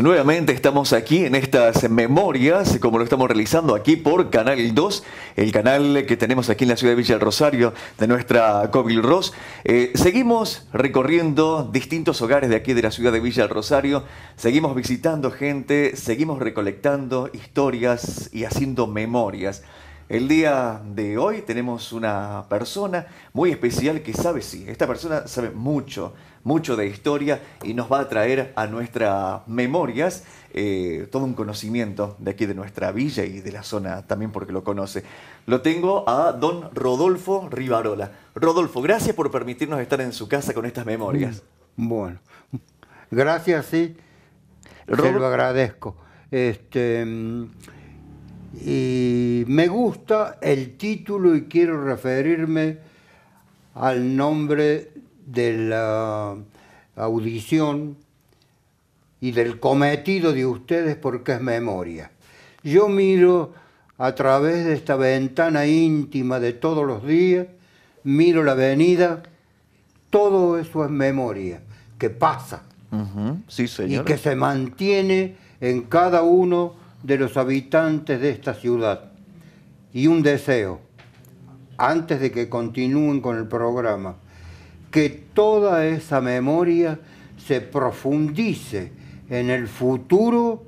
nuevamente estamos aquí en estas memorias, como lo estamos realizando aquí por Canal 2, el canal que tenemos aquí en la ciudad de Villa del Rosario, de nuestra Covil Ross. Eh, seguimos recorriendo distintos hogares de aquí de la ciudad de Villa del Rosario, seguimos visitando gente, seguimos recolectando historias y haciendo memorias. El día de hoy tenemos una persona muy especial que sabe, sí, esta persona sabe mucho mucho de historia y nos va a traer a nuestras memorias eh, todo un conocimiento de aquí de nuestra villa y de la zona también porque lo conoce. Lo tengo a don Rodolfo Rivarola. Rodolfo, gracias por permitirnos estar en su casa con estas memorias. Mm, bueno, gracias, sí. lo agradezco. Este, mm, y me gusta el título y quiero referirme al nombre de la audición y del cometido de ustedes porque es memoria. Yo miro a través de esta ventana íntima de todos los días, miro la avenida, todo eso es memoria, que pasa. y que se mantiene en cada uno de los habitantes de esta ciudad. Y un deseo, antes de que continúen con el programa, que toda esa memoria se profundice en el futuro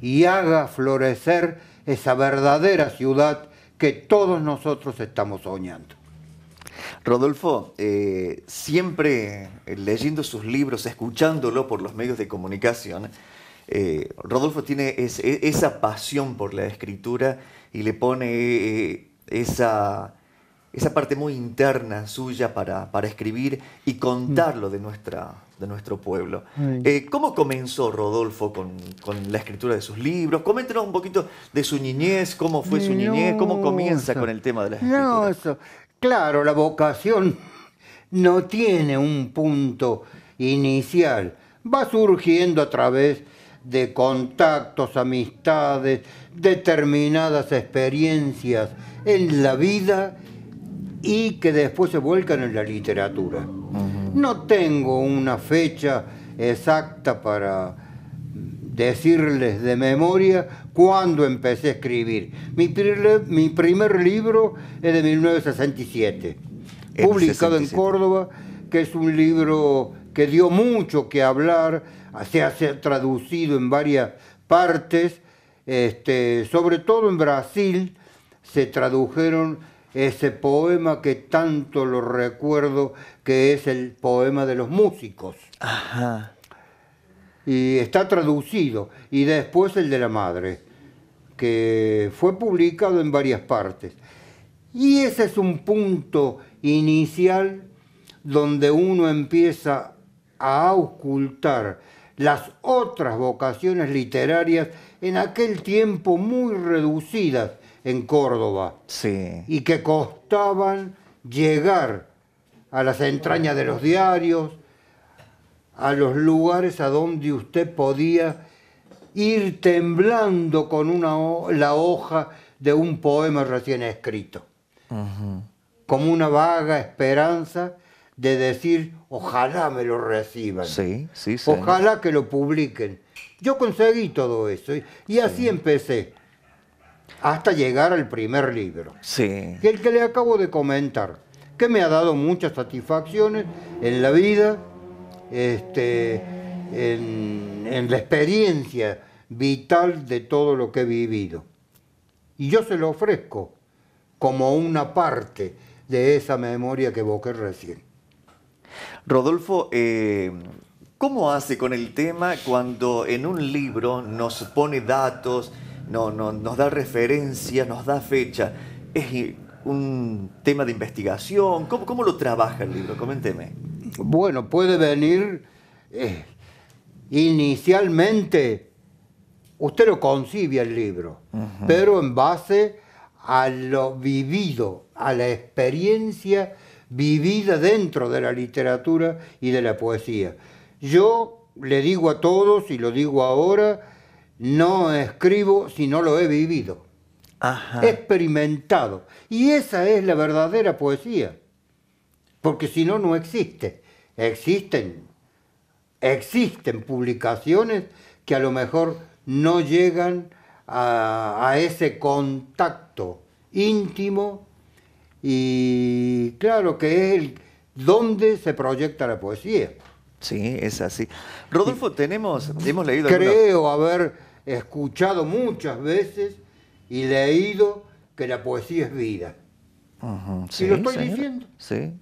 y haga florecer esa verdadera ciudad que todos nosotros estamos soñando. Rodolfo, eh, siempre leyendo sus libros, escuchándolo por los medios de comunicación, eh, Rodolfo tiene e, esa pasión por la escritura y le pone eh, esa, esa parte muy interna suya para, para escribir y contarlo de, nuestra, de nuestro pueblo. Eh, ¿Cómo comenzó Rodolfo con, la escritura de sus libros? Coméntenos un poquito de su niñez, cómo fue su niñez, cómo comienza con el tema de la escritura. Claro, la vocación no tiene un punto inicial, va surgiendo a través de contactos, amistades, determinadas experiencias en la vida y que después se vuelcan en la literatura. No tengo una fecha exacta para decirles de memoria cuándo empecé a escribir. Mi, primer, mi primer libro es de 1967, publicado en Córdoba, que es un libro que dio mucho que hablar, se ha traducido en varias partes, este, sobre todo en Brasil se tradujeron ese poema que tanto lo recuerdo, que es el poema de los músicos. Y está traducido. Y después el de la madre, que fue publicado en varias partes. Y ese es un punto inicial donde uno empieza a auscultar las otras vocaciones literarias en aquel tiempo muy reducidas en Córdoba. Sí. Y que costaban llegar a las entrañas de los diarios, a los lugares a donde usted podía ir temblando con la hoja de un poema recién escrito. Como una vaga esperanza de decir, ojalá me lo reciban. Sí, sí, Ojalá que lo publiquen. Yo conseguí todo eso y así empecé hasta llegar al primer libro. Sí. Que el que le acabo de comentar, que me ha dado muchas satisfacciones en la vida, este, en, la experiencia vital de todo lo que he vivido. Y yo se lo ofrezco como una parte de esa memoria que evoqué recién. Rodolfo, eh, ¿cómo hace con el tema cuando en un libro nos pone datos, no, nos da referencia, nos da fecha. Es un tema de investigación. ¿Cómo, lo trabaja el libro? Coménteme. Bueno, puede venir eh, inicialmente, usted lo concibe el libro, pero en base a lo vivido, a la experiencia vivida dentro de la literatura y de la poesía. Yo le digo a todos y lo digo ahora, no escribo si no lo he vivido, Ajá. experimentado. Y esa es la verdadera poesía, porque si no, no existe. Existen, existen publicaciones que a lo mejor no llegan a, ese contacto íntimo y claro que es donde se proyecta la poesía. Sí, es así. Rodolfo, tenemos, hemos leído. Creo haber escuchado muchas veces y leído que la poesía es vida. sí, lo estoy diciendo. Sí,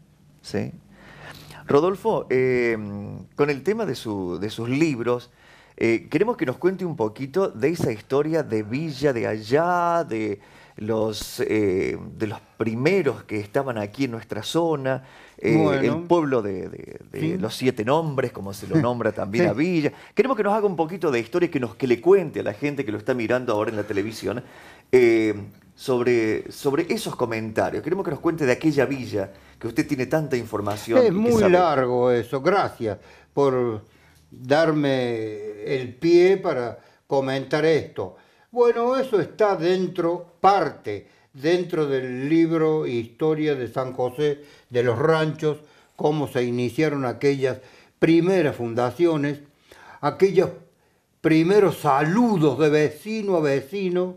sí. Rodolfo, eh, con el tema de, de sus libros, eh, queremos que nos cuente un poquito de esa historia de Villa de allá, de, los, eh, de los primeros que estaban aquí en nuestra zona, eh, el pueblo de, los siete nombres, como se lo nombra también la Villa. Queremos que nos haga un poquito de historia, que, nos, que le cuente a la gente que lo está mirando ahora en la televisión eh, sobre, sobre esos comentarios. Queremos que nos cuente de aquella villa que usted tiene tanta información. Es muy largo eso, gracias por darme el pie para comentar esto. Bueno, eso está dentro, parte, dentro del libro Historia de San José de los Ranchos, cómo se iniciaron aquellas primeras fundaciones, aquellos primeros saludos de vecino a vecino.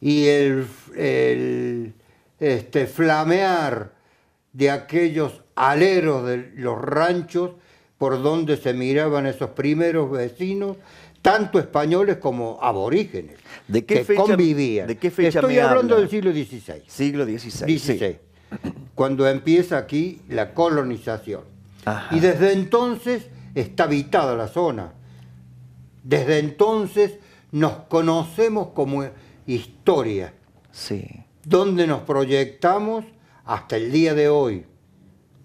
Y el, el este, flamear de aquellos aleros de los ranchos por donde se miraban esos primeros vecinos tanto españoles como aborígenes que convivían. ¿De Estoy hablando del siglo XVI. Siglo XVI. Cuando empieza aquí la colonización. Y desde entonces está habitada la zona. Desde entonces nos conocemos como historia. Sí. Donde nos proyectamos hasta el día de hoy,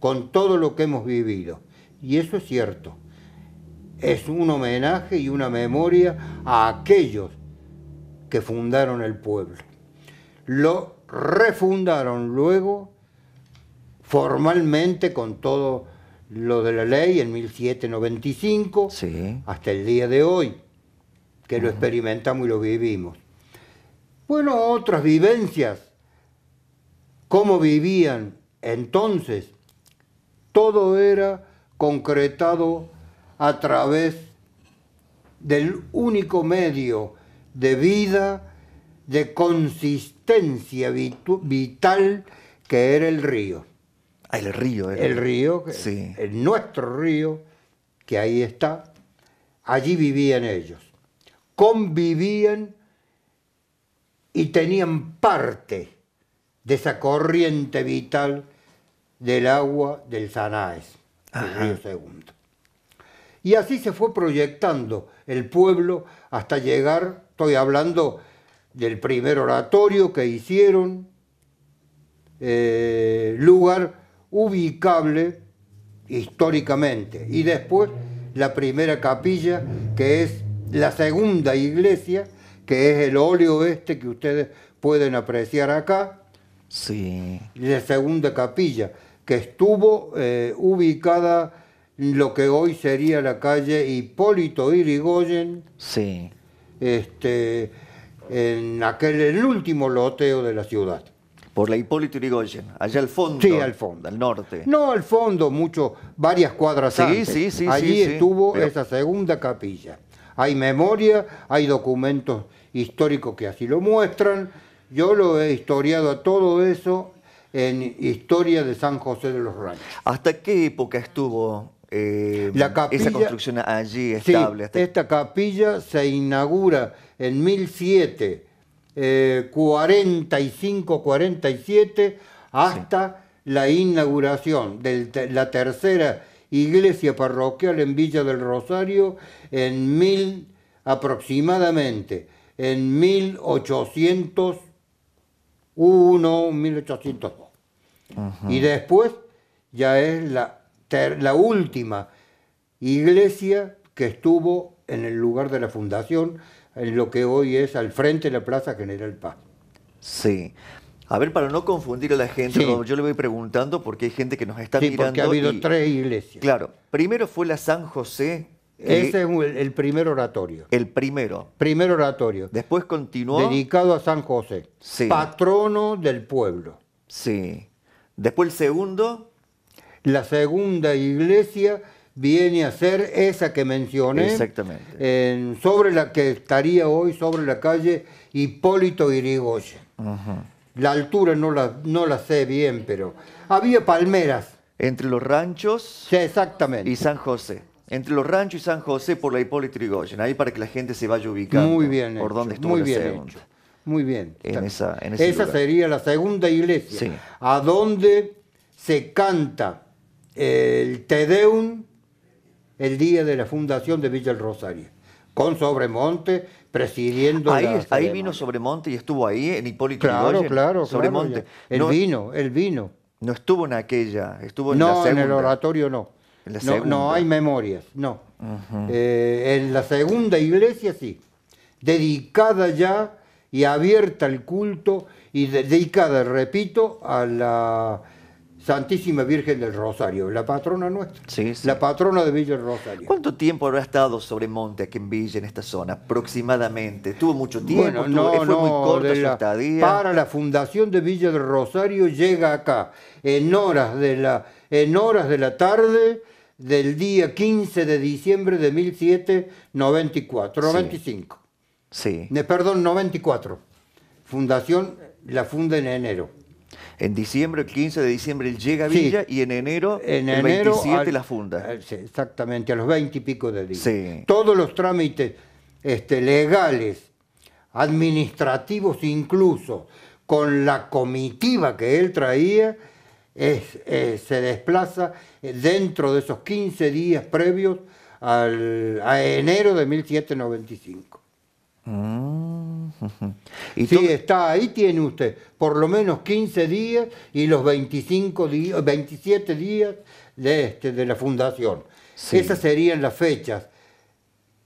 con todo lo que hemos vivido. Y eso es cierto es un homenaje y una memoria a aquellos que fundaron el pueblo. Lo refundaron luego formalmente con todo lo de la ley en 1795 hasta el día de hoy, que lo experimentamos y lo vivimos. Bueno, otras vivencias, cómo vivían entonces, todo era concretado a través del único medio de vida, de consistencia vital que era el río. Ah, el río, El río, el nuestro río, que ahí está, allí vivían ellos. Convivían y tenían parte de esa corriente vital del agua del Sanaes, el río segundo. Y así se fue proyectando el pueblo hasta llegar, estoy hablando del primer oratorio que hicieron, eh, lugar ubicable históricamente. Y después la primera capilla, que es la segunda iglesia, que es el óleo este que ustedes pueden apreciar acá. Sí. La segunda capilla, que estuvo eh, ubicada lo que hoy sería la calle Hipólito Irigoyen. Sí. Este, en aquel, el último loteo de la ciudad. Por la Hipólito Irigoyen allá al fondo. Sí, al fondo. Al norte. No, al fondo, mucho, varias cuadras sí, Sí, sí, Allí estuvo esa segunda capilla. Hay memoria, hay documentos históricos que así lo muestran. Yo lo he historiado a todo eso en Historia de San José de los Ranchos. ¿Hasta qué época estuvo eh, la capilla, construcción allí estable. Esta capilla se inaugura en 1007, 45-47, eh, hasta la inauguración de la tercera iglesia parroquial en Villa del Rosario en mil, aproximadamente en 1801, 1802. Y después ya es la la última iglesia que estuvo en el lugar de la fundación, en lo que hoy es al frente de la Plaza General Paz. Sí. A ver, para no confundir a la gente, yo le voy preguntando porque hay gente que nos está sí, Porque ha habido tres iglesias. Claro. Primero fue la San José. Eh, Ese es el, primer oratorio. El primero. Primer oratorio. Después continuó. Dedicado a San José. Sí. Patrono del pueblo. Sí. Después el segundo la segunda iglesia viene a ser esa que mencioné. Exactamente. sobre la que estaría hoy sobre la calle Hipólito Irigoyen. La altura no la, no la sé bien, pero había palmeras. Entre los ranchos sí, exactamente. y San José. Entre los ranchos y San José por la Hipólito Irigoyen, ahí para que la gente se vaya ubicando muy bien por donde dónde estuvo muy la bien segunda. Muy bien. En esa, esa sería la segunda iglesia, sí. a donde se canta el Tedeum el día de la fundación de Villa el Rosario, con Sobremonte presidiendo. Ahí, ahí vino Sobremonte y estuvo ahí en Hipólito Claro, claro, Sobremonte. el vino, el vino. No estuvo en aquella, estuvo en no, la segunda. No, en el oratorio no. no, no, hay memorias, no. Eh, en la segunda iglesia sí, dedicada ya y abierta al culto y dedicada, repito, a la Santísima Virgen del Rosario, la patrona nuestra. Sí, sí. La patrona de Villa del Rosario. ¿Cuánto tiempo habrá estado sobre Monte aquí en Villa, en esta zona, aproximadamente? ¿Tuvo mucho tiempo? no, ¿Fue muy su Para la fundación de Villa del Rosario llega acá en horas de la, en horas de la tarde del día 15 de diciembre de 1794, 95. Sí. perdón, 94. Fundación la funda en enero. En diciembre, el 15 de diciembre, él llega a Villa y en enero, en el 27 la funda. Eh, exactamente, a los 20 y pico de día. Todos los trámites este, legales, administrativos incluso, con la comitiva que él traía, eh, se desplaza eh, dentro de esos 15 días previos al, a enero de 1795 sí, está ahí, tiene usted por lo menos 15 días y los 25 días, 27 días de, este, de la fundación. Esas serían las fechas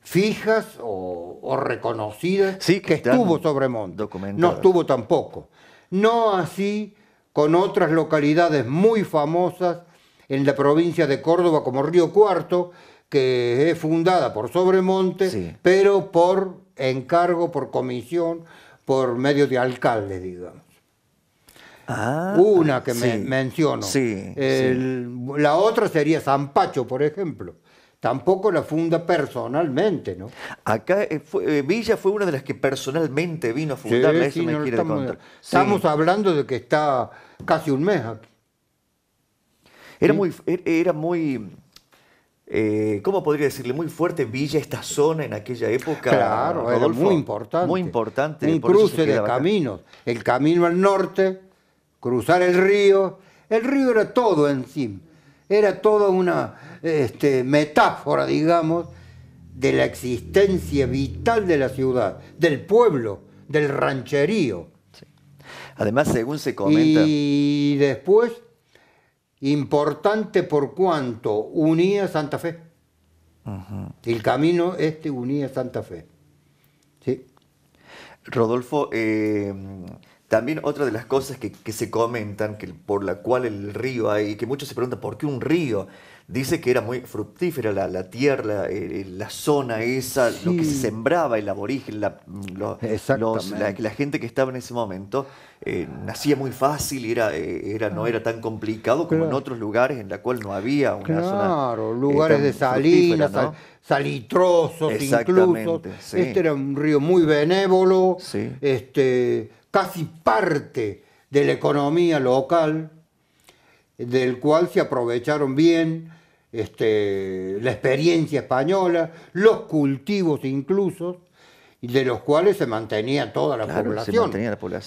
fijas o, reconocidas que, estuvo Sobremonte, No estuvo tampoco. No así con otras localidades muy famosas en la provincia de Córdoba como Río Cuarto, que es fundada por Sobremonte, pero por encargo, por comisión, por medio de alcalde, digamos. Ah, una que me menciono. Sí, La otra sería San Pacho por ejemplo tampoco la funda personalmente, ¿no? Acá eh, eh, Villa fue una de las que personalmente vino a fundar estamos, hablando de que está casi un mes aquí. Era muy, era muy eh, ¿cómo podría decirle? Muy fuerte Villa, esta zona en aquella época. Claro, era muy importante. Muy importante. Un cruce de caminos. El camino al norte, cruzar el río. El río era todo en sí. Era toda una este, metáfora, digamos, de la existencia vital de la ciudad, del pueblo, del rancherío. Además, según se comenta. Y después importante por cuanto unía Santa Fe. El camino este unía Santa Fe. ¿Sí? Rodolfo, eh, también otra de las cosas que, se comentan, que, por la cual el río hay, que muchos se preguntan, ¿por qué un río? dice que era muy fructífera la, tierra, eh, eh, la zona esa, lo que se sembraba, el aborigen, mm, la, gente que estaba en ese momento, eh, nacía muy fácil, era, no era tan complicado como en otros lugares en la cual no había una zona. Claro, lugares de salinas, salitrosos incluso. Este era un río muy benévolo, este, casi parte de la economía local del cual se aprovecharon bien este, la experiencia española, los cultivos incluso, de los cuales se mantenía toda la, población,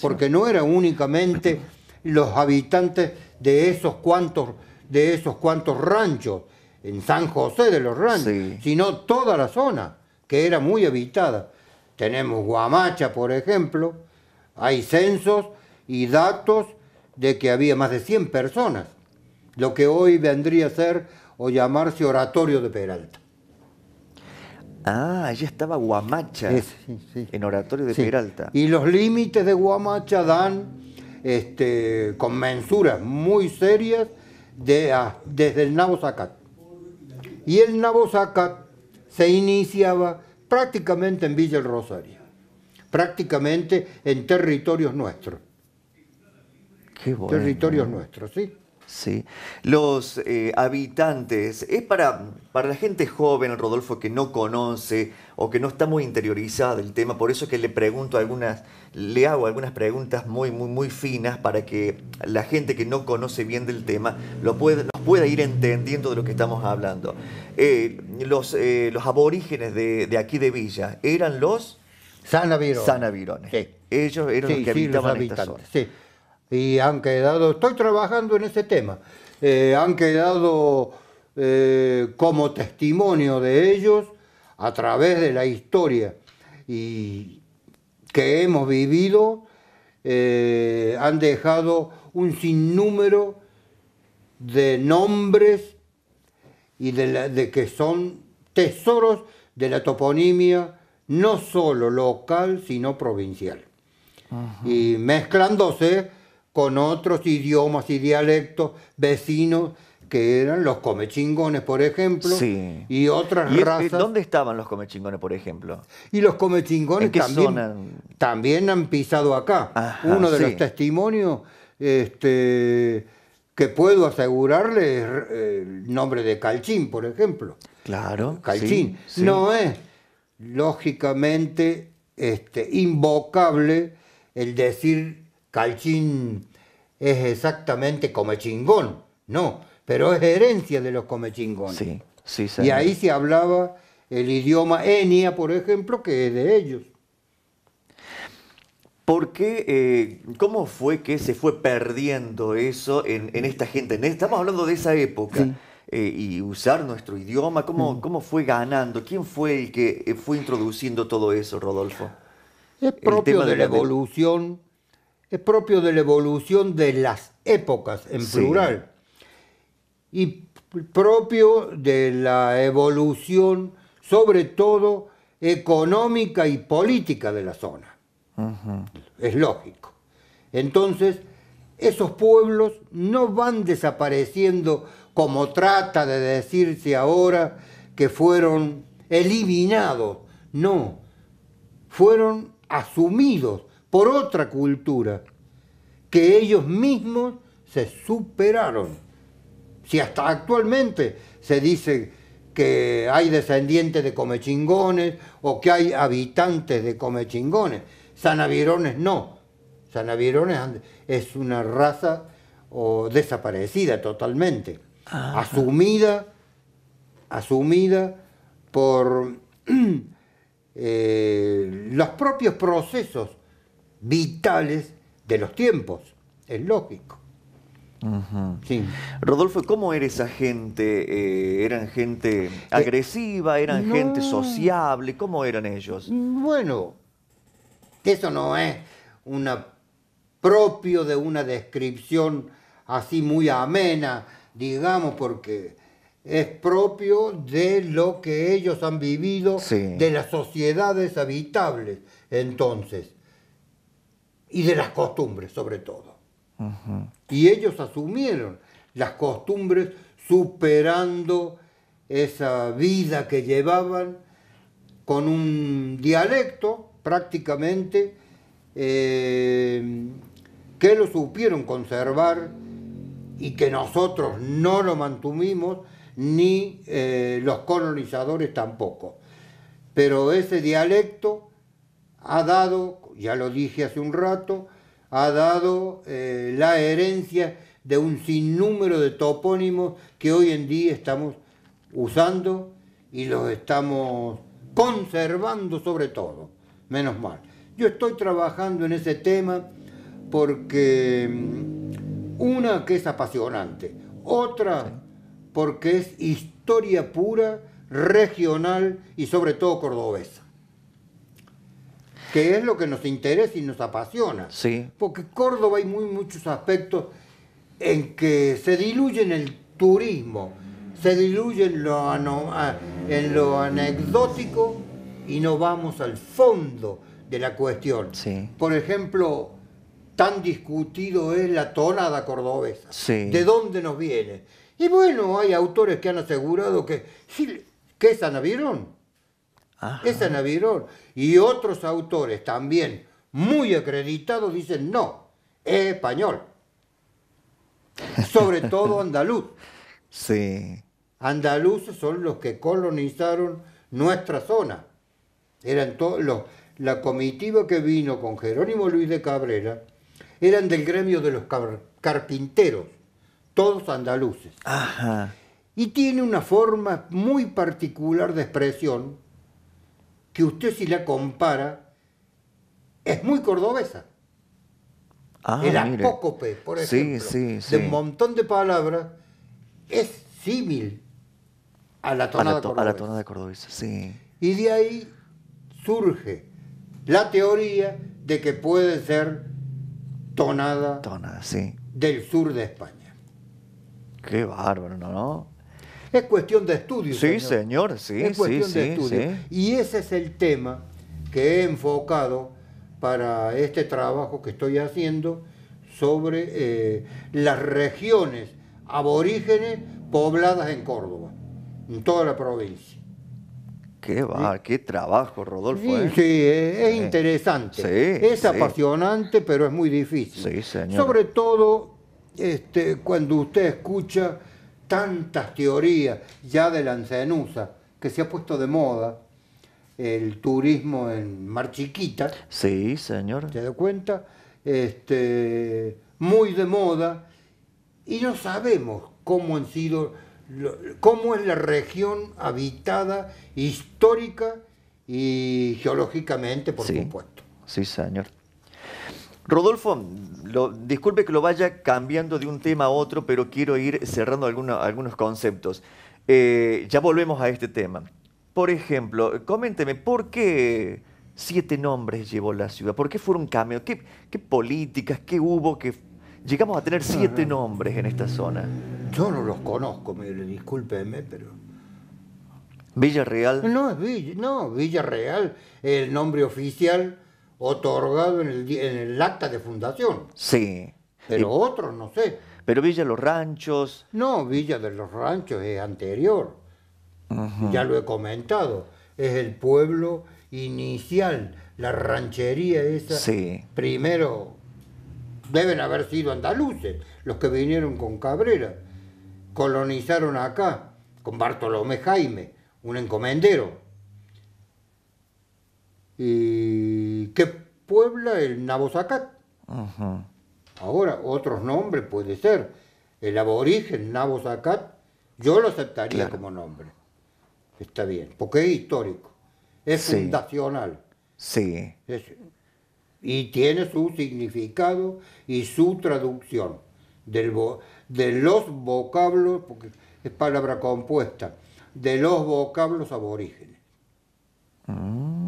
Porque no eran únicamente los habitantes de esos cuantos, de esos ranchos, en San José de los Ranchos, sino toda la zona, que era muy habitada. Tenemos Guamacha, por ejemplo, hay censos y datos de que había más de 100 personas lo que hoy vendría a ser o llamarse Oratorio de Peralta. Ah, allá estaba Guamacha, en Oratorio de Peralta. Y los límites de Guamacha dan este, con mensuras muy serias de, desde el Nabo Zacat. Y el Nabo Zacat se iniciaba prácticamente en Villa El Rosario, prácticamente en territorios nuestros. Qué Territorios nuestros, sí. ¿sí? los eh, habitantes, es para, para la gente joven, Rodolfo, que no conoce o que no está muy interiorizada del tema, por eso que le pregunto algunas, le hago algunas preguntas muy, muy, muy finas para que la gente que no conoce bien del tema lo puede, nos pueda ir entendiendo de lo que estamos hablando. Eh, los, eh, los aborígenes de, aquí de Villa eran los... Sanavirones. Ellos eran los que habitaban sí, esta y han quedado, estoy trabajando en ese tema, eh, han quedado eh, como testimonio de ellos a través de la historia y que hemos vivido, eh, han dejado un sinnúmero de nombres y de, que son tesoros de la toponimia, no solo local, sino provincial. Y mezclándose con otros idiomas y dialectos vecinos que eran los comechingones, por ejemplo, y otras ¿Y eh, ¿Dónde estaban los comechingones, por ejemplo? Y los comechingones también, también han pisado acá. Uno de los testimonios este, que puedo asegurarles es eh, el nombre de Calchín, por ejemplo. Claro. Calchín. no es, lógicamente, este, invocable el decir Calchín es exactamente comechingón, no, pero es herencia de los comechingones. Sí, sí, sí. Y ahí se hablaba el idioma enia, por ejemplo, que es de ellos. ¿Por qué, eh, cómo fue que se fue perdiendo eso en, esta gente? Estamos hablando de esa época. Eh, y usar nuestro idioma, ¿cómo, mm. ¿cómo fue ganando? ¿Quién fue el que eh, fue introduciendo todo eso, Rodolfo? Es propio de, la evolución es propio de la evolución de las épocas, en plural, y propio de la evolución, sobre todo, económica y política de la zona. Es lógico. Entonces, esos pueblos no van desapareciendo como trata de decirse ahora que fueron eliminados, no, fueron asumidos por otra cultura que ellos mismos se superaron. Si hasta actualmente se dice que hay descendientes de comechingones o que hay habitantes de comechingones, sanavirones no. Sanavirones es una raza o desaparecida totalmente, asumida, asumida por eh, los propios procesos vitales de los tiempos. Es lógico. Rodolfo, ¿cómo era esa gente? Eh, ¿Eran gente eh, agresiva? ¿Eran gente sociable? ¿Cómo eran ellos? Bueno, eso no es una propio de una descripción así muy amena, digamos, porque es propio de lo que ellos han vivido, de las sociedades habitables. Entonces, y de las costumbres sobre todo. Y ellos asumieron las costumbres superando esa vida que llevaban con un dialecto prácticamente eh, que lo supieron conservar y que nosotros no lo mantuvimos ni eh, los colonizadores tampoco. Pero ese dialecto ha dado ya lo dije hace un rato, ha dado eh, la herencia de un sinnúmero de topónimos que hoy en día estamos usando y los estamos conservando sobre todo, menos mal. Yo estoy trabajando en ese tema porque mm, una que es apasionante, otra porque es historia pura, regional y sobre todo cordobesa que es lo que nos interesa y nos apasiona. Sí. Porque Córdoba hay muy, muchos aspectos en que se en el turismo, se diluye en lo, en lo anecdótico y no vamos al fondo de la cuestión. Por ejemplo, tan discutido es la tonada cordobesa. ¿De dónde nos viene? Y bueno, hay autores que han asegurado que, que esa vieron esa es Y otros autores también muy acreditados dicen no, es español. Sobre todo andaluz. Sí. Andaluces son los que colonizaron nuestra zona. Eran todos los, la comitiva que vino con Jerónimo Luis de Cabrera eran del gremio de los carpinteros, todos andaluces. Y tiene una forma muy particular de expresión que usted si la compara, es muy cordobesa. Ah, el apócope, por ejemplo, de un montón de palabras, es símil a la tonada a la cordobesa. sí. Y de ahí surge la teoría de que puede ser tonada, del sur de España. Qué bárbaro, ¿no? Es cuestión de estudio. Sí, señor, sí. Es cuestión de estudio. Y ese es el tema que he enfocado para este trabajo que estoy haciendo sobre eh, las regiones aborígenes pobladas en Córdoba, en toda la provincia. Qué va, qué trabajo, Rodolfo. Sí, ¿eh? es, interesante. es apasionante, pero es muy difícil. Señor. Sobre todo este, cuando usted escucha tantas teorías ya de la que se ha puesto de moda el turismo en Mar Chiquita. Sí, señor. ¿Te das cuenta? Este, muy de moda y no sabemos cómo han sido, cómo es la región habitada histórica y geológicamente, por supuesto. Sí, señor. Rodolfo, lo, disculpe que lo vaya cambiando de un tema a otro, pero quiero ir cerrando algunos conceptos. Eh, ya volvemos a este tema. Por ejemplo, coménteme, ¿por qué siete nombres llevó la ciudad? ¿Por qué fueron cambios? ¿Qué, ¿Qué, políticas? ¿Qué hubo? que Llegamos a tener siete nombres en esta zona. Yo no los conozco, me, discúlpeme, pero... ¿Villarreal? No, es Villa, no, Villarreal, el nombre oficial otorgado en el, acta de fundación. Sí. Pero otros, no sé. Pero Villa de los Ranchos. No, Villa de los Ranchos es anterior. Ya lo he comentado. Es el pueblo inicial, la ranchería esa. Sí. Primero deben haber sido andaluces los que vinieron con Cabrera. Colonizaron acá con Bartolomé Jaime, un encomendero y qué puebla el Nabo Zacat. Ahora, otros nombres puede ser. El aborigen Zacat. yo lo aceptaría como nombre. Está bien, porque es histórico, es fundacional. Sí. y tiene su significado y su traducción de los vocablos, porque es palabra compuesta, de los vocablos aborígenes. Mm.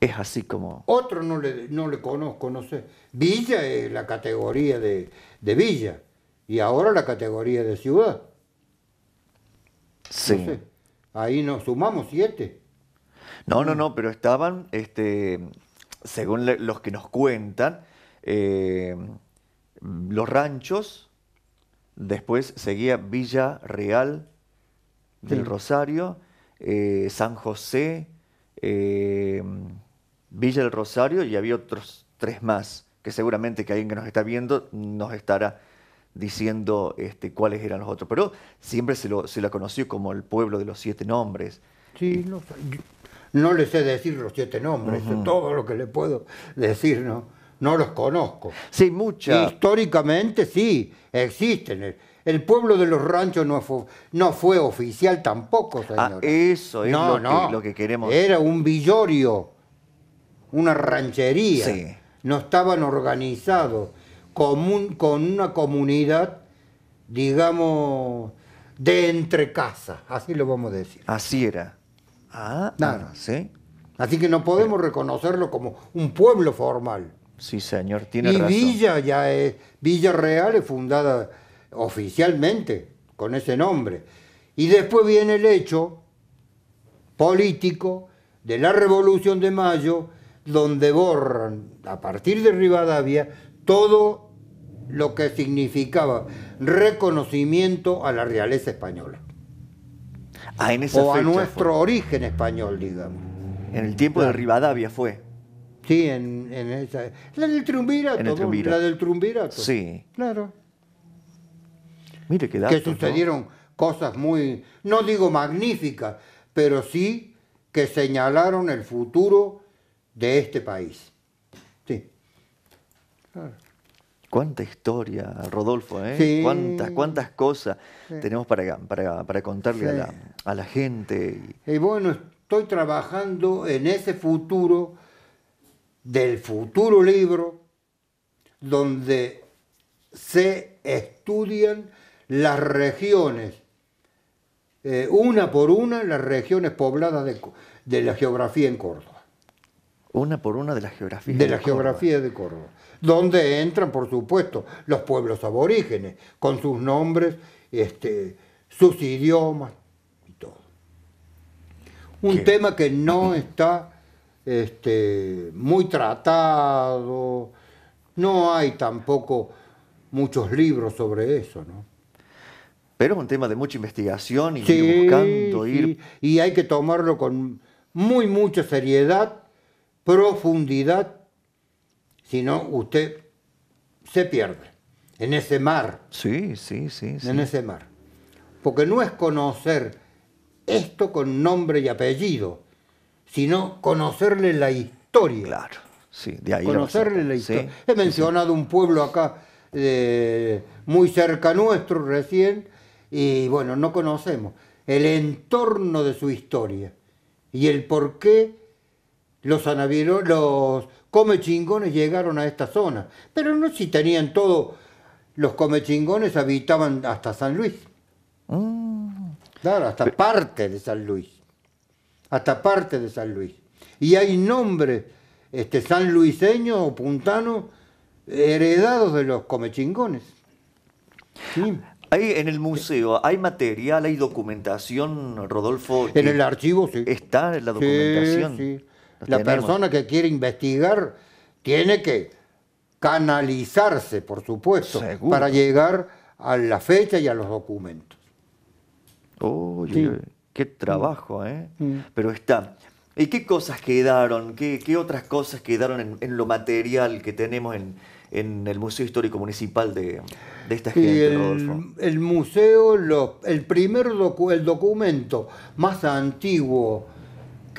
Es así como... Otro no le, no le conozco, no sé. Villa es la categoría de, villa y ahora la categoría de ciudad. Sí. ahí nos sumamos siete. No, no, no, pero estaban, este, según los que nos cuentan, eh, los ranchos, después seguía Villa Real del Rosario, eh, San José, eh, Villa del Rosario y había otros tres más, que seguramente que alguien que nos está viendo nos estará diciendo este, cuáles eran los otros. Pero siempre se lo, se lo conoció como el pueblo de los siete nombres. Sí, no, no le sé decir los siete nombres, todo lo que le puedo decir, ¿no? No los conozco. Sí, muchas. Históricamente sí, existen. El pueblo de los ranchos no fue, no fue oficial tampoco, señor. Ah, eso es lo, Que, lo, Que, queremos. Era un villorio una ranchería. No estaban organizados con una comunidad, digamos, de entre así lo vamos a decir. Así era. Ah, ah sí. Así que no podemos reconocerlo como un pueblo formal. Sí, señor, tiene y razón. Villa ya es, Villa Real es fundada oficialmente con ese nombre. Y después viene el hecho político de la Revolución de Mayo donde borran, a partir de Rivadavia, todo lo que significaba reconocimiento a la realeza española. Ah, o a nuestro origen español, digamos. En el tiempo de Rivadavia fue. Sí, en, en esa. La del triunvirato, la del Sí. Claro. Mire Que sucedieron cosas muy, no digo magníficas, pero sí que señalaron el futuro de este país. Cuánta historia, Rodolfo, ¿eh? Cuántas, cosas tenemos para, para, contarle a, la, gente. Y bueno, estoy trabajando en ese futuro, del futuro libro, donde se estudian las regiones, eh, una por una, las regiones pobladas de la geografía en Córdoba una por una de la geografía De, de la geografía de Córdoba, donde entran, por supuesto, los pueblos aborígenes, con sus nombres, este, sus idiomas y todo. Un tema que no está este, muy tratado, no hay tampoco muchos libros sobre eso, ¿no? Pero es un tema de mucha investigación y buscando Y hay que tomarlo con muy mucha seriedad profundidad, si no usted se pierde en ese mar. Sí, sí, sí. En ese mar. Porque no es conocer esto con nombre y apellido, sino conocerle la historia. Claro, sí, de ahí. Conocerle la historia. He mencionado un pueblo acá eh, muy cerca nuestro recién y bueno, no conocemos el entorno de su historia y el por qué los los comechingones llegaron a esta zona, pero no si tenían todo. Los comechingones habitaban hasta San Luis. Mm. Claro, hasta parte de San Luis. Hasta parte de San Luis. Y hay nombres este, sanluiseños o puntanos heredados de los comechingones. Hay, en el museo, ¿hay material, hay documentación, Rodolfo? En el archivo, sí. ¿Está en la documentación? la persona que quiere investigar tiene que canalizarse, por supuesto, para llegar a la fecha y a los documentos. Oye, qué trabajo, ¿eh? Pero está. ¿Y qué cosas quedaron? ¿Qué, otras cosas quedaron en, lo material que tenemos en, el Museo Histórico Municipal de, esta gente, el, Rodolfo? El museo, lo, el primer el documento más antiguo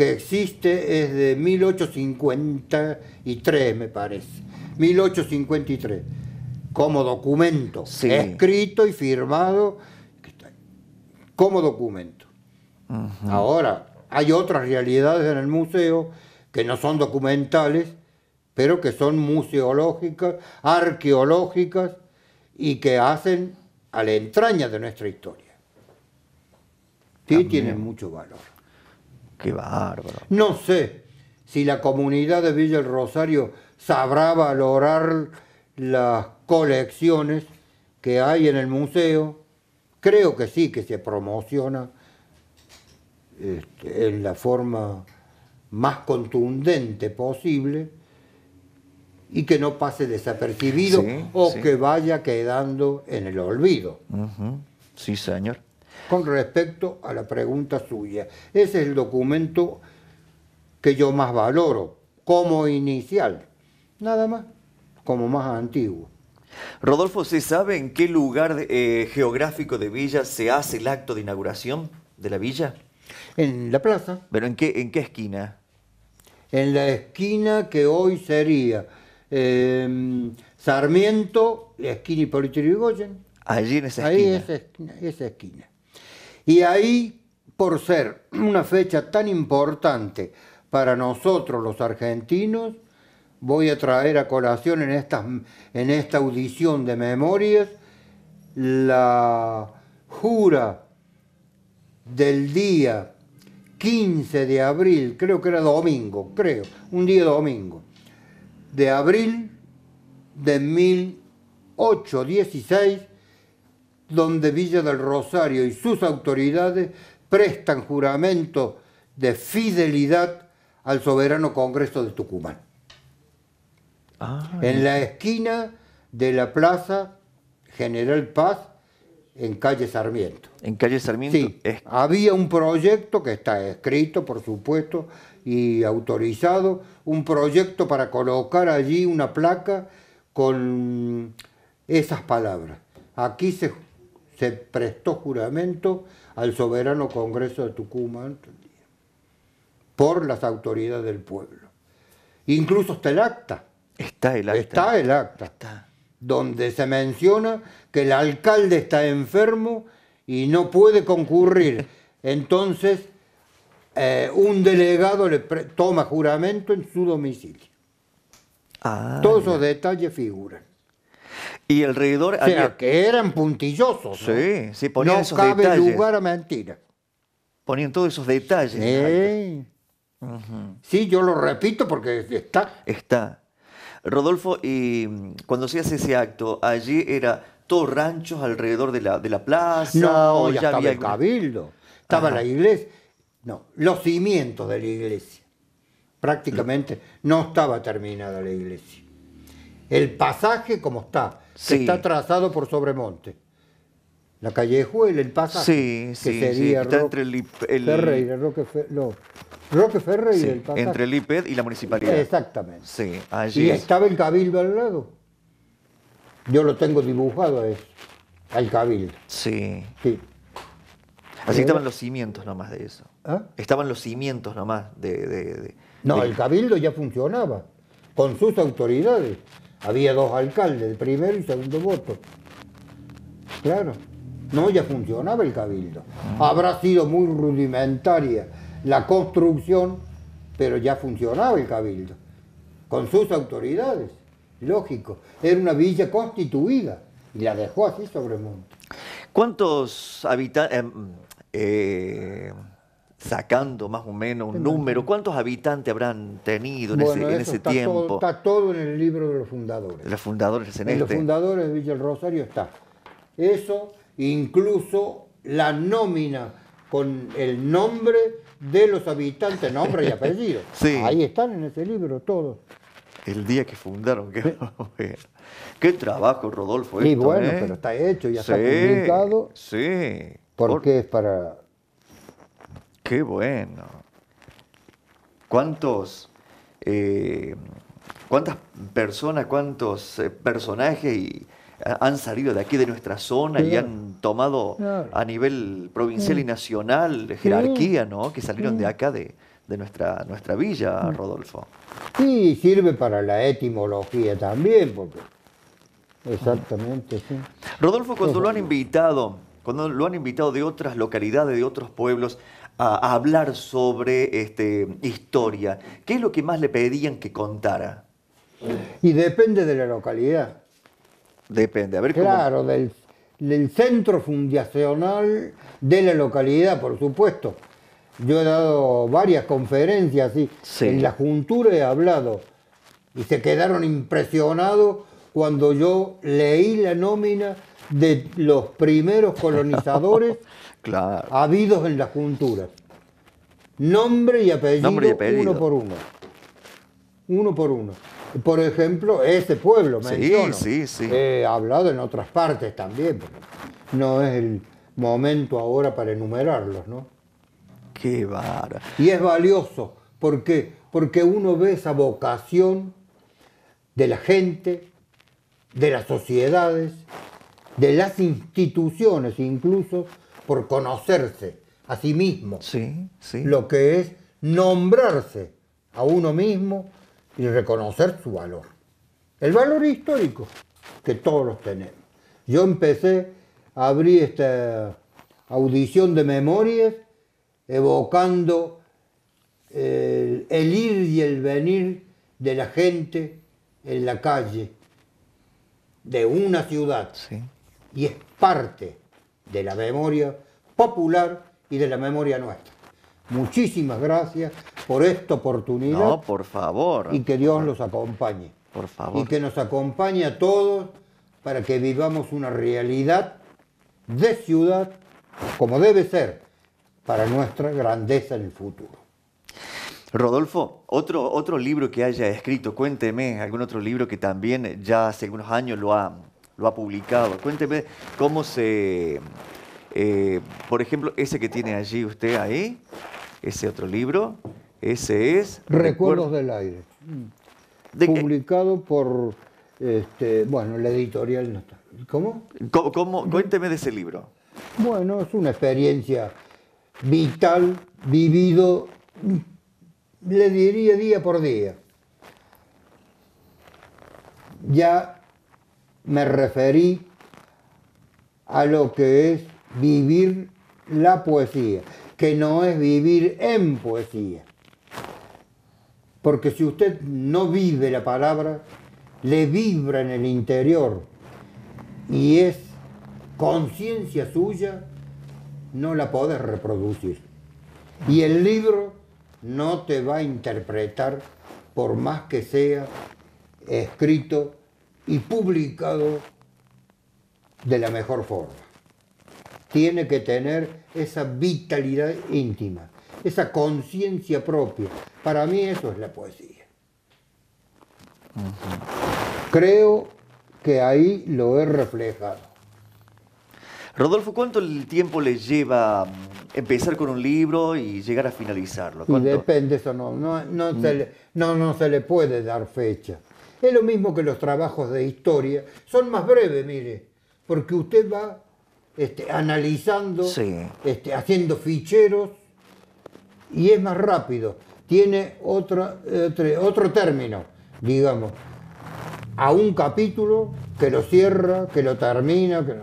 que existe es de 1853, me parece. 1853, como documento, escrito y firmado como documento. Ahora, hay otras realidades en el museo que no son documentales, pero que son museológicas, arqueológicas y que hacen a la entraña de nuestra historia. Sí, ah, tienen mucho valor. Qué bárbaro. No sé si la comunidad de Villa del Rosario sabrá valorar las colecciones que hay en el museo. Creo que sí, que se promociona este, en la forma más contundente posible y que no pase desapercibido o que vaya quedando en el olvido. Sí, señor con respecto a la pregunta suya. Ese es el documento que yo más valoro como inicial, nada más, como más antiguo. Rodolfo, ¿se sabe en qué lugar eh, geográfico de Villa se hace el acto de inauguración de la villa? En la plaza. ¿Pero en qué, en qué esquina? En la esquina que hoy sería em, Sarmiento, la esquina Hipólito Yrigoyen. Allí en esa esquina. Ahí esa Esa esquina. Y ahí, por ser una fecha tan importante para nosotros los argentinos, voy a traer a colación en esta, en esta audición de memorias la jura del día 15 de abril, creo que era domingo, creo, un día domingo, de abril de 1816 donde Villa del Rosario y sus autoridades prestan juramento de fidelidad al soberano Congreso de Tucumán. Ah, en la esquina de la Plaza General Paz, en calle Sarmiento. En calle Sarmiento. Sí, había un proyecto que está escrito, por supuesto, y autorizado, un proyecto para colocar allí una placa con esas palabras. Aquí se se prestó juramento al soberano Congreso de Tucumán por las autoridades del pueblo. Incluso está el acta. Está el acta. Está el acta. Está. Donde se menciona que el alcalde está enfermo y no puede concurrir. Entonces, eh, un delegado le toma juramento en su domicilio. Ah, Todos esos detalles figuran. Y el que eran puntillosos. Sí, sí, ponían esos detalles. No cabe lugar a mentira. Ponían todos esos detalles. Sí. yo lo repito porque está. Está. Rodolfo, y mm, cuando se hace ese acto, allí era todos ranchos alrededor de la, plaza. No, ya, estaba el cabildo, estaba la iglesia. No, los cimientos de la iglesia. Prácticamente no estaba terminada la iglesia el pasaje como está, está trazado por Sobremonte. La Juel, el pasaje. que sería Está entre el, el Ferreira, roque ferre y el pasaje. Entre el IPED y la municipalidad. Exactamente. Sí, allí. Y estaba el Cabildo al lado. Yo lo tengo dibujado a eso, al Cabildo. Sí. Así ¿Ah? estaban los cimientos nomás de eso. Estaban los cimientos nomás de. no, el Cabildo ya funcionaba, con sus autoridades. Había dos alcaldes, el primero y segundo voto. Claro. No, ya funcionaba el cabildo. Habrá sido muy rudimentaria la construcción, pero ya funcionaba el cabildo. Con sus autoridades, lógico. Era una villa constituida y la dejó así sobre el monte. ¿Cuántos habitantes... Em, eh, sacando más o menos un número? ¿Cuántos habitantes habrán tenido en ese, en tiempo? Todo, está todo en el libro de los fundadores. Los fundadores en, este. Los fundadores de Villa Rosario está. Eso, incluso la nómina con el nombre de los habitantes, nombre y apellido. Ahí están en ese libro todos. El día que fundaron, qué, qué trabajo, Rodolfo. Y bueno, ¿eh? pero está hecho, ya sí, está publicado. Sí. Porque es para Qué bueno. ¿Cuántos, eh, ¿Cuántas personas, cuántos eh, personajes eh, han salido de aquí, de nuestra zona, y han tomado a nivel provincial y mm. nacional jerarquía, ¿no? Que salieron de acá, de, nuestra, nuestra villa, mm. Rodolfo. Sí, sirve para la etimología también, porque... Exactamente, sí. Rodolfo, cuando lo han invitado, cuando lo han invitado de otras localidades, de otros pueblos, a, hablar sobre este, historia, ¿qué es lo que más le pedían que contara? Y depende de la localidad. Depende, a ver Claro, cómo... del, del centro fundacional de la localidad, por supuesto. Yo he dado varias conferencias y en la juntura he hablado y se quedaron impresionados cuando yo leí la nómina de los primeros colonizadores habidos en la juntura nombre y apellido, uno por uno. Uno por uno. Por ejemplo, este pueblo, me sí, sí, sí. he hablado en otras partes también, pero no es el momento ahora para enumerarlos, ¿no? Qué vara. Y es valioso, ¿por qué? Porque uno ve esa vocación de la gente, de las sociedades, de las instituciones incluso, por conocerse a sí mismo. Sí, Lo que es nombrarse a uno mismo y reconocer su valor. El valor histórico que todos los tenemos. Yo empecé, a abrir esta audición de memorias evocando el, ir y el venir de la gente en la calle de una ciudad. Y es parte de la memoria popular y de la memoria nuestra. Muchísimas gracias por esta oportunidad. No, por favor. Y que Dios los acompañe. Por favor. Y que nos acompañe a todos para que vivamos una realidad de ciudad como debe ser para nuestra grandeza en el futuro. Rodolfo, otro, otro libro que haya escrito, cuénteme algún otro libro que también ya hace unos años lo ha, lo ha publicado. Cuénteme cómo se, eh, por ejemplo, ese que tiene allí usted ahí, ese otro libro, ese es... Recuerdos del aire. De publicado por, este, bueno, la editorial no está. ¿Cómo, cómo? Cuénteme de ese libro. Bueno, es una experiencia vital, vivido, le diría día por día. Ya me referí a lo que es vivir la poesía, que no es vivir en poesía. Porque si usted no vive la palabra, le vibra en el interior y es conciencia suya, no la podés reproducir. Y el libro no te va a interpretar por más que sea escrito y publicado de la mejor forma tiene que tener esa vitalidad íntima, esa conciencia propia. Para mí eso es la poesía. Creo que ahí lo he reflejado. Rodolfo, ¿cuánto tiempo le lleva empezar con un libro y llegar a finalizarlo? Depende, eso no, no, no, se le, no, no se le puede dar fecha. Es lo mismo que los trabajos de historia, son más breves, mire, porque usted va este, analizando, este, haciendo ficheros y es más rápido. Tiene otro, otro, término, digamos, a un capítulo que lo cierra, que lo termina. Que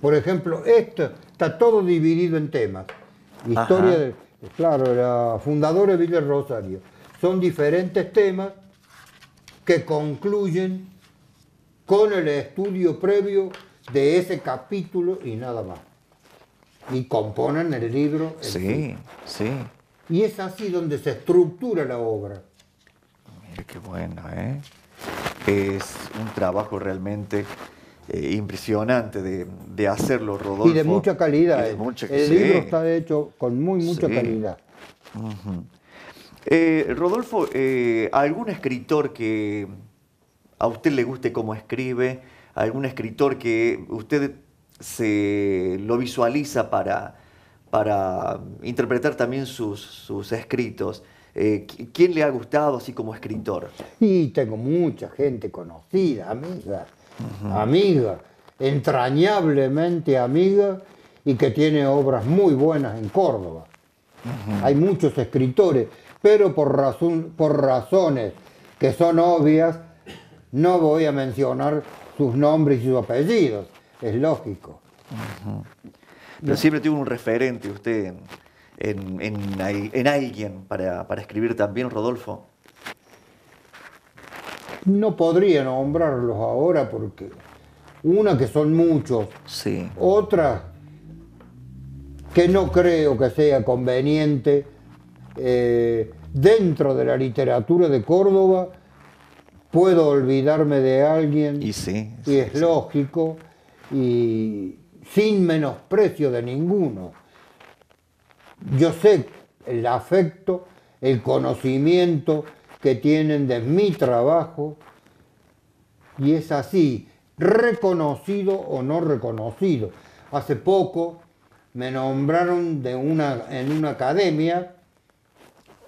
Por ejemplo, esto está todo dividido en temas. Historia de, claro, la fundadora de Villa Rosario. Son diferentes temas que concluyen con el estudio previo de ese capítulo y nada más. Y componen el libro. sí, sí. Y es así donde se estructura la obra. Mire qué bueno, ¿eh? Es un trabajo realmente eh, impresionante de, hacerlo, Rodolfo. Y de mucha calidad. Eh. el libro está hecho con muy mucha calidad. Eh, Rodolfo, ¿algún escritor que a usted le guste cómo escribe? algún escritor que usted se lo visualiza para, para interpretar también sus, escritos. Eh, ¿Quién le ha gustado así como escritor? Y tengo mucha gente conocida, amiga, amiga, entrañablemente amiga y que tiene obras muy buenas en Córdoba. Hay muchos escritores, pero por, razón, por razones que son obvias, no voy a mencionar sus nombres y sus apellidos, es lógico. Pero siempre tiene un referente usted en, alguien para, para, escribir también, Rodolfo. No podría nombrarlos ahora porque una que son muchos, sí. otra que no creo que sea conveniente eh, dentro de la literatura de Córdoba puedo olvidarme de alguien y, es lógico y sin menosprecio de ninguno. Yo sé el afecto, el conocimiento que tienen de mi trabajo y es así, reconocido o no reconocido. Hace poco me nombraron de una, en una academia,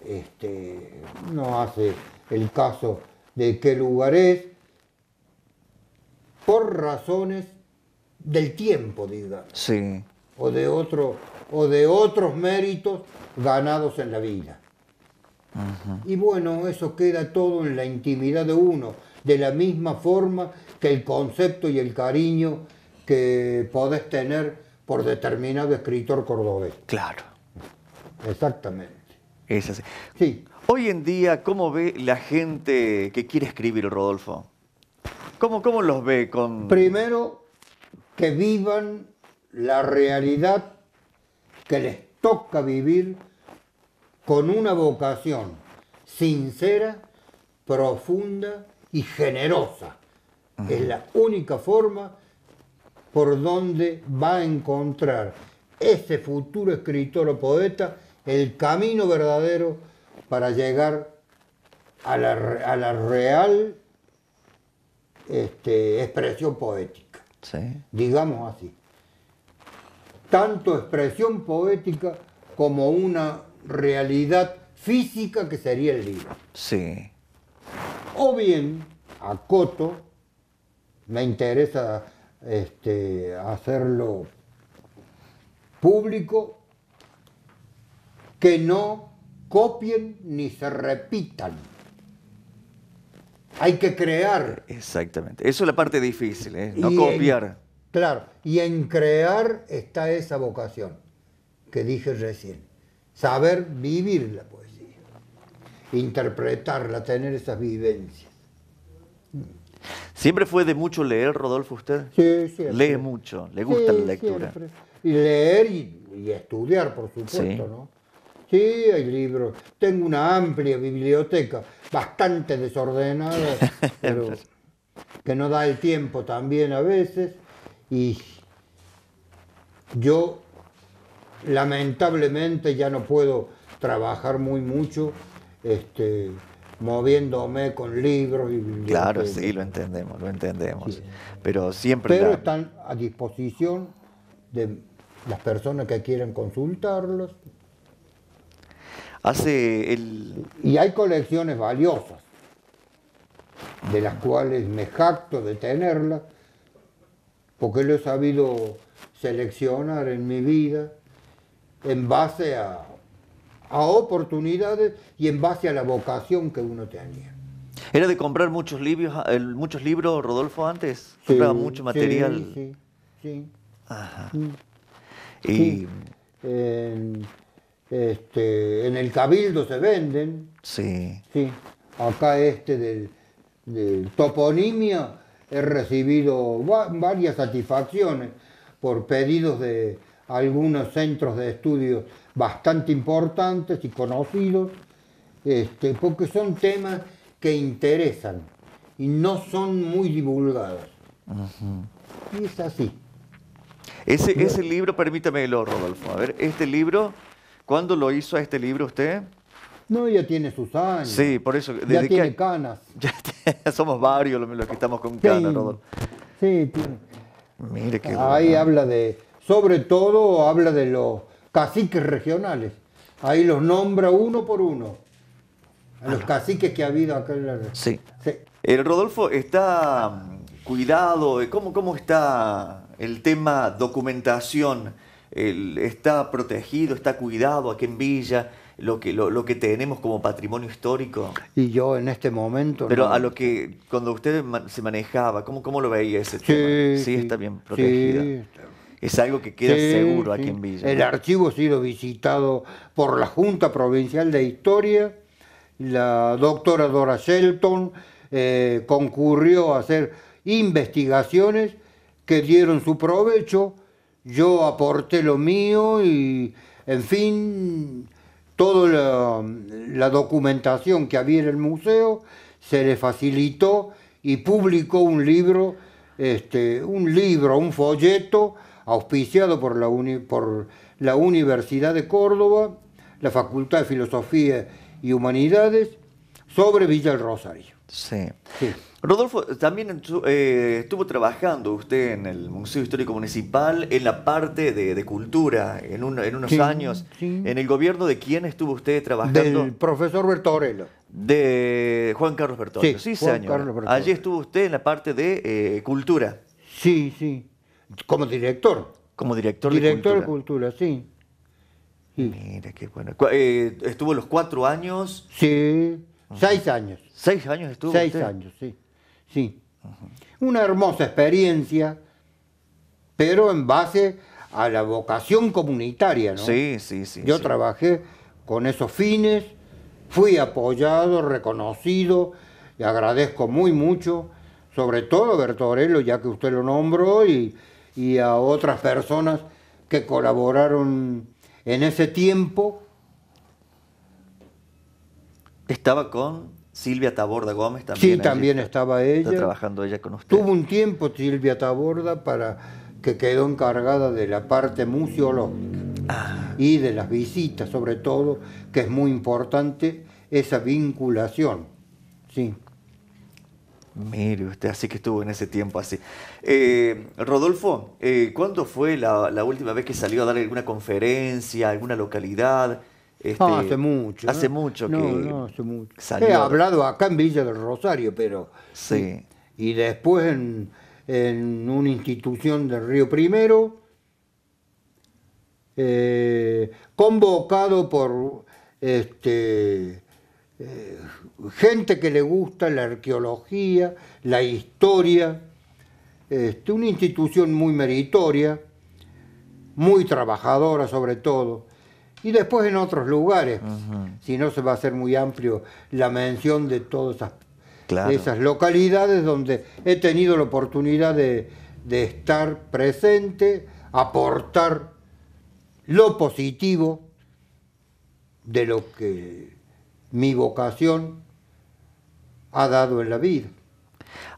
este, no hace el caso de qué lugar es, por razones del tiempo, digamos. Sí. O de, otro, o de otros méritos ganados en la vida. Y bueno, eso queda todo en la intimidad de uno, de la misma forma que el concepto y el cariño que podés tener por determinado escritor cordobés. Claro. Exactamente. Es así. Sí. Hoy en día, ¿cómo ve la gente que quiere escribir, Rodolfo? ¿Cómo, los ve con...? Primero, que vivan la realidad que les toca vivir con una vocación sincera, profunda y generosa. Es la única forma por donde va a encontrar ese futuro escritor o poeta el camino verdadero para llegar a la, real este, expresión poética, digamos así. Tanto expresión poética como una realidad física que sería el libro. Sí. O bien, a Coto, me interesa este, hacerlo público, que no copien ni se repitan. Hay que crear. Exactamente. Eso es la parte difícil, ¿eh? no copiar. claro, y en crear está esa vocación que dije recién. Saber vivir la poesía, interpretarla, tener esas vivencias. ¿Siempre fue de mucho leer, Rodolfo, usted? Sí, sí. Lee mucho, le gusta la lectura. Y leer y, estudiar, por supuesto, ¿no? Sí, hay libros. Tengo una amplia biblioteca, bastante desordenada, pero pues que no da el tiempo también a veces. Y yo lamentablemente ya no puedo trabajar muy mucho este, moviéndome con libros y Claro, sí, lo entendemos, lo entendemos. Pero siempre... están a disposición de las personas que quieren consultarlos hace el... Y hay colecciones valiosas, de las cuales me jacto de tenerlas, porque lo he sabido seleccionar en mi vida en base a, oportunidades y en base a la vocación que uno tenía. ¿Era de comprar muchos libros, eh, muchos libros Rodolfo, antes? mucho material? Sí, sí. sí. Ajá. Y... Eh, este, en el Cabildo se venden. Sí. Sí. Acá este del, toponimia he recibido varias satisfacciones por pedidos de algunos centros de estudios bastante importantes y conocidos, este, porque son temas que interesan y no son muy divulgados. Y es así. Ese, ese libro, permítamelo, Rodolfo. A ver, este libro ¿Cuándo lo hizo a este libro usted? No, ya tiene sus años. Sí, por eso. ya tiene canas. Ya somos varios los, que estamos con canas, Rodolfo. Sí, tiene. Mire qué Ahí habla de, sobre todo habla de los caciques regionales. Ahí los nombra uno por uno. A los caciques que ha habido acá en la región. Sí. El Rodolfo está mm, cuidado, ¿cómo, cómo está el tema documentación? está protegido, está cuidado aquí en Villa, lo que, lo, que tenemos como patrimonio histórico. Y yo en este momento... Pero a lo que cuando usted se manejaba, ¿cómo, lo veía ese tema? Sí, está bien protegido... es algo que queda seguro aquí en Villa. El archivo ha sido visitado por la Junta Provincial de Historia, la doctora Dora Shelton eh, concurrió a hacer investigaciones que dieron su provecho yo aporté lo mío y, en fin, toda la, documentación que había en el museo se le facilitó y publicó un libro, este, un libro, un folleto auspiciado por la, Universidad de Córdoba, la Facultad de Filosofía y Humanidades, sobre Villa del Rosario. sí. Rodolfo, también eh, estuvo trabajando usted en el Museo Histórico Municipal, en la parte de, cultura, en, unos años. ¿En el gobierno de quién estuvo usted trabajando? Del profesor Bertorello. De Juan Carlos Bertorello, sí, Allí estuvo usted en la parte de eh, cultura. Sí, sí. Como director. Como director, de cultura. Director de cultura, sí. Mira, qué bueno. Eh, ¿Estuvo los cuatro años? Sí, seis años. ¿Seis años estuvo? Seis años, sí. Sí. Una hermosa experiencia, pero en base a la vocación comunitaria, ¿no? Sí, sí, sí. Yo trabajé con esos fines, fui apoyado, reconocido, y agradezco muy mucho, sobre todo a Bertorello, ya que usted lo nombró, y, y a otras personas que colaboraron en ese tiempo. Estaba con Silvia Taborda Gómez también. Sí, también estaba ella. Está trabajando ella con usted. Tuvo un tiempo Silvia Taborda para que quedó encargada de la parte museológica ah. y de las visitas, sobre todo, que es muy importante esa vinculación. Sí. Mire usted, así que estuvo en ese tiempo así. Eh, Rodolfo, eh, ¿cuándo fue la, la última vez que salió a dar alguna conferencia, alguna localidad? Este, hace mucho. Hace mucho que. No, He hablado acá en Villa del Rosario, pero. Sí. Y, después en, una institución de Río Primero, eh, convocado por este, eh, gente que le gusta la arqueología, la historia. Este, una institución muy meritoria, muy trabajadora sobre todo y después en otros lugares. Si no, se va a hacer muy amplio la mención de todas esas, localidades donde he tenido la oportunidad de estar presente, aportar lo positivo de lo que mi vocación ha dado en la vida.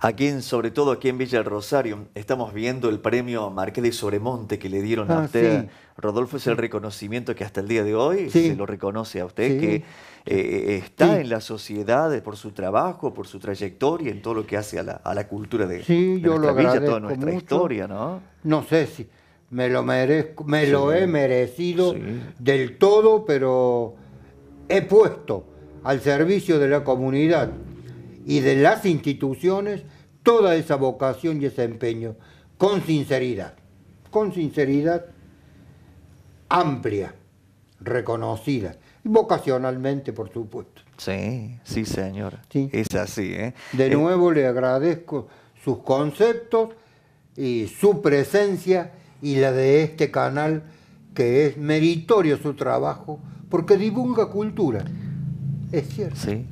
Aquí, sobre todo aquí en Villa del Rosario, estamos viendo el premio Marqués de Sobremonte que le dieron a ah, usted. Rodolfo, es el reconocimiento que hasta el día de hoy se lo reconoce a usted, que eh, eh, está en la sociedad eh, por su trabajo, por su trayectoria, en todo lo que hace a la, cultura de, nuestra villa, toda nuestra historia, ¿no? No sé si me lo merezco, me lo he merecido del todo, pero he puesto al servicio de la comunidad y de las instituciones toda esa vocación y ese empeño, con sinceridad, con sinceridad amplia, reconocida, vocacionalmente por supuesto. Sí, sí señora, ¿Sí? es así. ¿eh? De eh, nuevo le agradezco sus conceptos y su presencia y la de este canal que es meritorio su trabajo porque divulga cultura. Es cierto. Sí,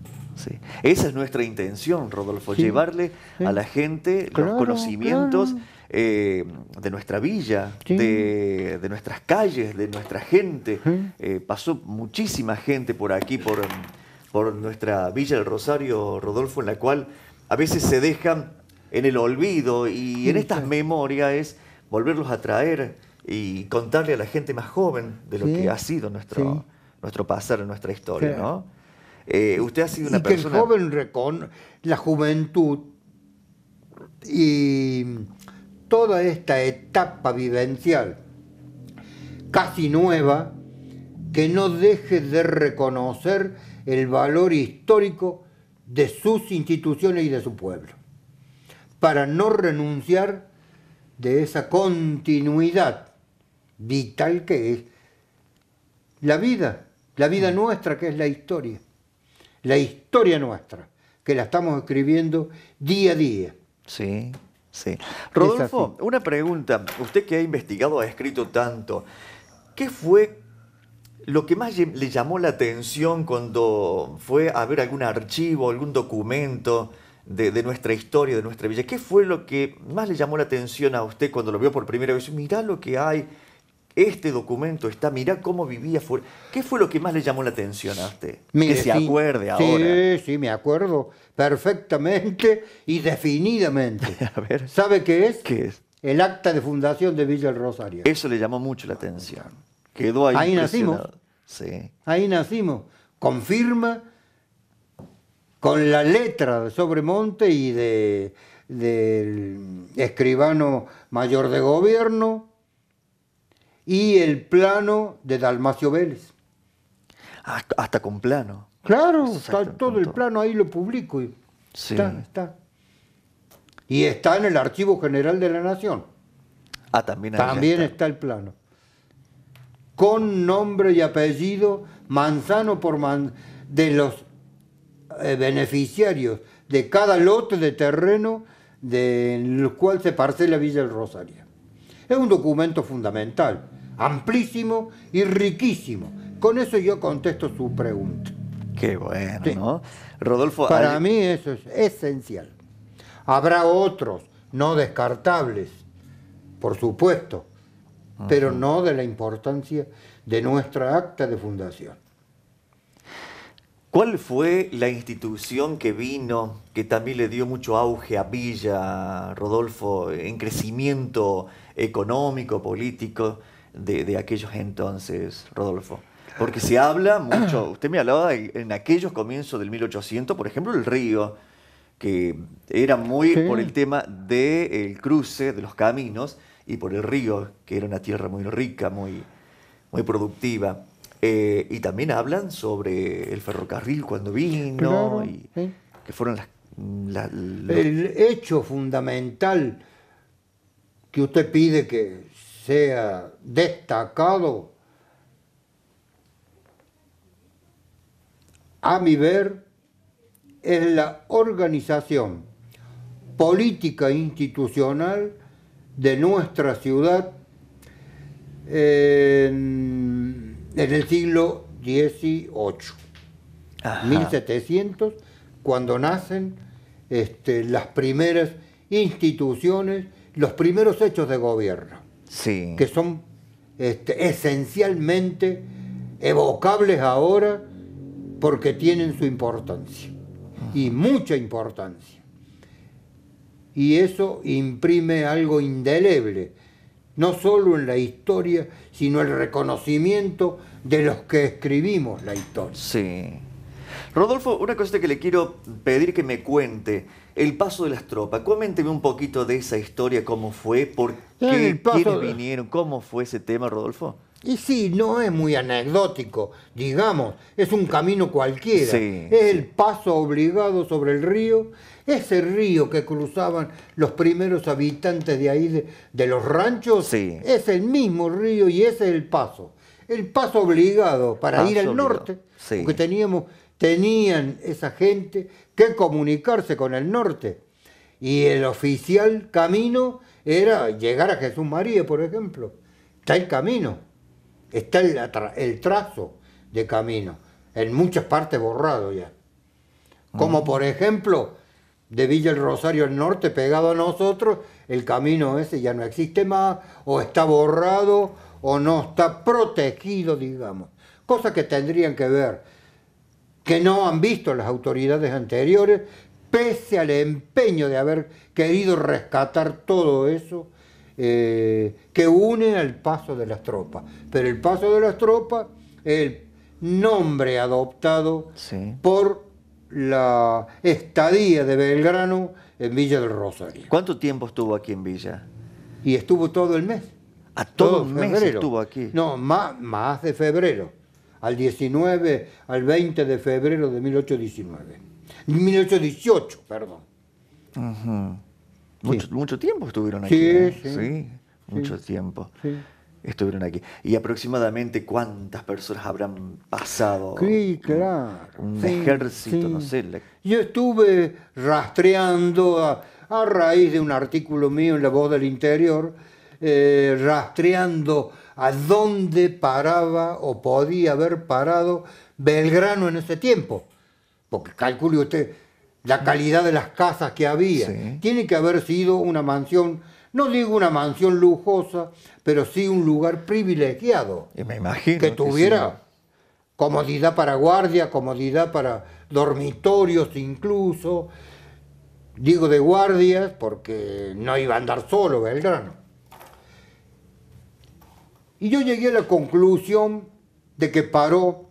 esa es nuestra intención, Rodolfo, llevarle a la gente los conocimientos eh, de nuestra villa, de, nuestras calles, de nuestra gente. Eh, pasó muchísima gente por aquí, por, nuestra villa del Rosario, Rodolfo, en la cual a veces se dejan en el olvido y en estas memorias volverlos a traer y contarle a la gente más joven de lo que ha sido nuestro, nuestro pasar, nuestra historia, ¿no? Eh, usted ha sido una persona... Que el joven recon, la juventud y toda esta etapa vivencial casi nueva, que no deje de reconocer el valor histórico de sus instituciones y de su pueblo, para no renunciar de esa continuidad vital que es la vida, la vida mm. nuestra que es la historia la historia nuestra, que la estamos escribiendo día a día. Sí, sí. Rodolfo, una pregunta. Usted que ha investigado, ha escrito tanto, ¿qué fue lo que más le llamó la atención cuando fue a ver algún archivo, algún documento de, nuestra historia, de nuestra villa? ¿Qué fue lo que más le llamó la atención a usted cuando lo vio por primera vez? Mirá lo que hay, este documento está, mirá cómo vivía. ¿Qué fue lo que más le llamó la atención a usted? que se acuerde ahora. Sí, sí, me acuerdo perfectamente y definidamente. a ver. ¿Sabe qué es? ¿Qué es? El acta de fundación de Villa del Rosario. Eso le llamó mucho la atención. Quedó ahí. Ahí nacimos. Sí. Ahí nacimos. Confirma con la letra de Sobremonte y de del escribano mayor de gobierno, y el plano de Dalmacio Vélez. Ah, hasta con plano. Claro, está todo el plano ahí lo publico. Y sí. Está, Y está en el Archivo General de la Nación. Ah, también También está. el plano. Con nombre y apellido, manzano por manzano, de los eh, beneficiarios de cada lote de terreno el cual se parcela Villa del Rosario. Es un documento fundamental amplísimo y riquísimo. Con eso yo contesto su pregunta. Qué bueno, ¿no? Rodolfo. Para mí eso es esencial. Habrá otros no descartables, por supuesto, pero no de la importancia de nuestra acta de fundación. ¿Cuál fue la institución que vino, que también le dio mucho auge a Villa, Rodolfo, en crecimiento económico, político? de, aquellos entonces, Rodolfo? Porque se habla mucho, usted me hablaba en aquellos comienzos del 1800, por ejemplo, el río, que era muy por el tema del cruce de los caminos y por el río, que era una tierra muy rica, muy, muy productiva. Eh, y también hablan sobre el ferrocarril cuando vino, y que fueron las... El hecho fundamental que usted pide que sea destacado, a mi ver, es la organización política institucional de nuestra ciudad en, el siglo XVIII, 1700, cuando nacen este, las primeras instituciones, los primeros hechos de gobierno que son este, esencialmente evocables ahora porque tienen su importancia y mucha importancia. Y eso imprime algo indeleble, no solo en la historia, sino el reconocimiento de los que escribimos la historia. Rodolfo, una cosa que le quiero pedir que me cuente, el paso de las tropas. Coménteme un poquito de esa historia, cómo fue, por qué, quiénes vinieron, cómo fue ese tema, Rodolfo. Y sí, no es muy anecdótico, digamos, es un camino cualquiera. es el paso obligado sobre el río, ese río que cruzaban los primeros habitantes de ahí, de, los ranchos, es el mismo río y ese es el paso. El paso obligado para ir al norte, porque teníamos tenían esa gente que comunicarse con el norte. Y el oficial camino era llegar a Jesús María, por ejemplo. Está el camino, está el, trazo de camino, en muchas partes borrado ya. Como por ejemplo, de Villa el Rosario al norte, pegado a nosotros, el camino ese ya no existe más, o está borrado, o no está protegido, digamos. Cosas que tendrían que ver que no han visto las autoridades anteriores, pese al empeño de haber querido rescatar todo eso eh, que une al paso de las tropas. Pero el paso de las tropas el nombre adoptado por la estadía de Belgrano en Villa del Rosario. ¿Cuánto tiempo estuvo aquí en Villa? Y estuvo todo el mes. ¿A ah, todo, el mes estuvo aquí? No, más, más de febrero al 19, al 20 de febrero de 1819. 1818, perdón. mucho, tiempo estuvieron aquí. Sí, ¿eh? mucho tiempo. Estuvieron aquí. ¿Y aproximadamente cuántas personas habrán pasado? Sí, claro. Un ejército, no sé. Yo estuve rastreando a, raíz de un artículo mío en La Voz del Interior, eh, rastreando a dónde paraba o podía haber parado Belgrano en ese tiempo. Porque calcule usted la calidad de las casas que había. Tiene que haber sido una mansión, no digo una mansión lujosa, pero sí un lugar privilegiado. Y me imagino. Que tuviera comodidad para guardia, comodidad para dormitorios incluso. Digo de guardias porque no iba a andar solo Belgrano. Y yo llegué a la conclusión de que paró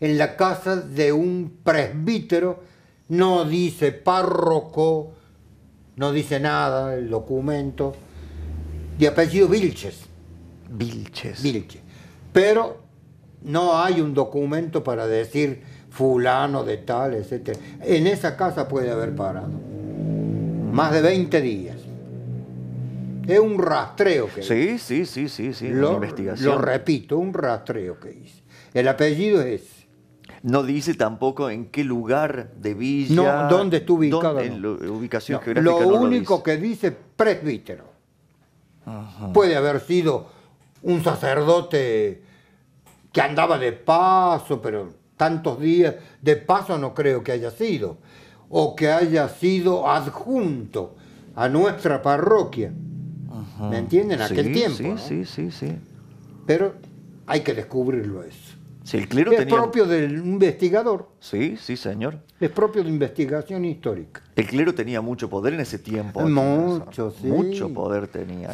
en la casa de un presbítero, no dice párroco, no dice nada el documento, de apellido Vilches. Vilches. Vilches. Pero no hay un documento para decir fulano de tal, etc. En esa casa puede haber parado. Más de 20 días. Es un rastreo que sí, Sí, sí, sí, sí, lo, Lo repito, un rastreo que hice. El apellido es No dice tampoco en qué lugar de Villa. No, dónde está ubicado. En ubicación Lo único que dice presbítero. Puede haber sido un sacerdote que andaba de paso, pero tantos días de paso no creo que haya sido. O que haya sido adjunto a nuestra parroquia. ¿Me entienden? Aquel tiempo. Sí, sí, sí, sí. Pero hay que descubrirlo eso. es propio del investigador. Sí, sí, señor. Es propio de investigación histórica. El clero tenía mucho poder en ese tiempo. Mucho, sí. Mucho poder tenía.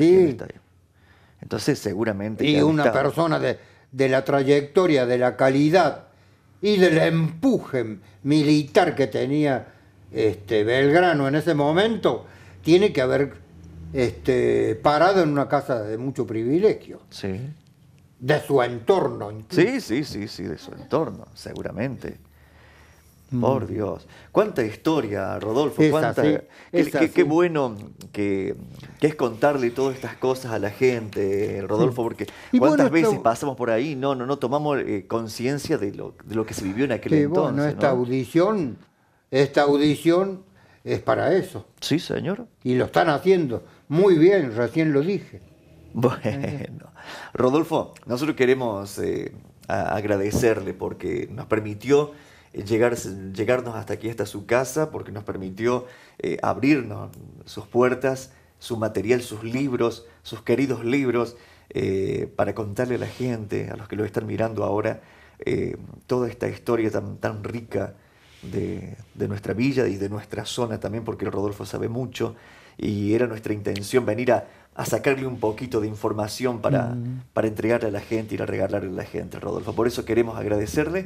Entonces, seguramente. Y una persona de, la trayectoria, de la calidad y del empuje militar que tenía este, Belgrano en ese momento, tiene que haber este, parado en una casa de mucho privilegio. Sí. De su entorno. Sí, sí, sí, sí, de su entorno, seguramente. Mm. Por Dios. Cuánta historia, Rodolfo. Cuánta... qué, bueno que, es contarle todas estas cosas a la gente, Rodolfo, porque cuántas veces pasamos por ahí, no, no, no tomamos eh, conciencia de lo, de lo, que se vivió en aquel entonces. esta audición, esta audición es para eso. Sí, señor. Y lo están haciendo. Muy bien, recién lo dije. Bueno, Rodolfo, nosotros queremos eh, agradecerle porque nos permitió eh, llegar, llegarnos hasta aquí, hasta su casa, porque nos permitió eh, abrirnos sus puertas, su material, sus libros, sus queridos libros, para contarle a la gente, a los que lo están mirando ahora, toda esta historia tan, tan rica de, de, nuestra villa y de nuestra zona también, porque Rodolfo sabe mucho y era nuestra intención venir a, sacarle un poquito de información para, mm. para entregarle a la gente y a regalarle a la gente, Rodolfo. Por eso queremos agradecerle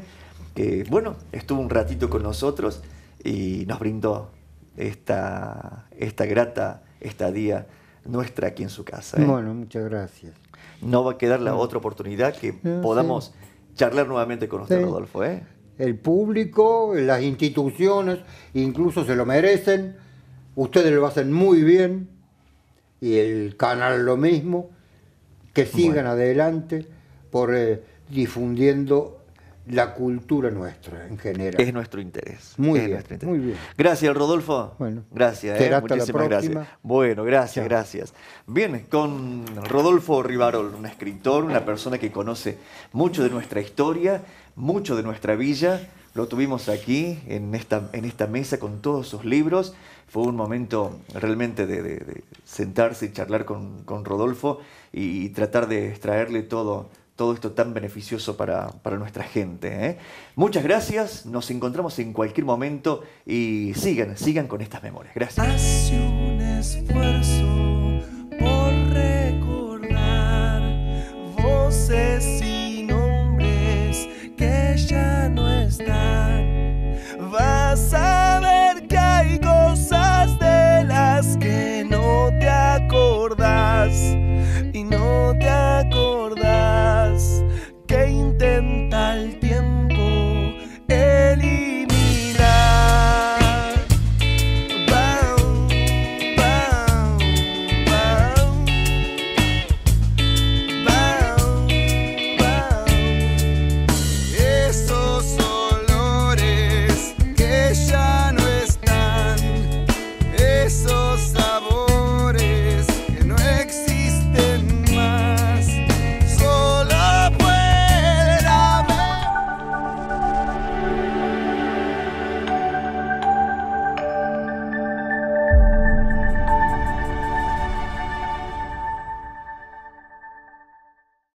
que, bueno, estuvo un ratito con nosotros y nos brindó esta, esta grata estadía nuestra aquí en su casa. ¿eh? Bueno, muchas gracias. No va a quedar la mm. otra oportunidad que podamos charlar nuevamente con usted, Rodolfo. ¿eh? El público, las instituciones, incluso se lo merecen Ustedes lo hacen muy bien y el canal lo mismo. Que sigan adelante por eh, difundiendo la cultura nuestra en general. Es nuestro interés. Muy, bien, muy bien, Gracias, Rodolfo. Bueno, gracias. Eh, muchísimas gracias. Bueno, gracias, gracias. Bien, con Rodolfo Rivarol, un escritor, una persona que conoce mucho de nuestra historia, mucho de nuestra villa lo tuvimos aquí en esta, mesa con todos sus libros. Fue un momento realmente de, sentarse y charlar con, Rodolfo y, tratar de extraerle todo, todo esto tan beneficioso para, nuestra gente. ¿eh? Muchas gracias, nos encontramos en cualquier momento y sigan, sigan con estas memorias. Gracias.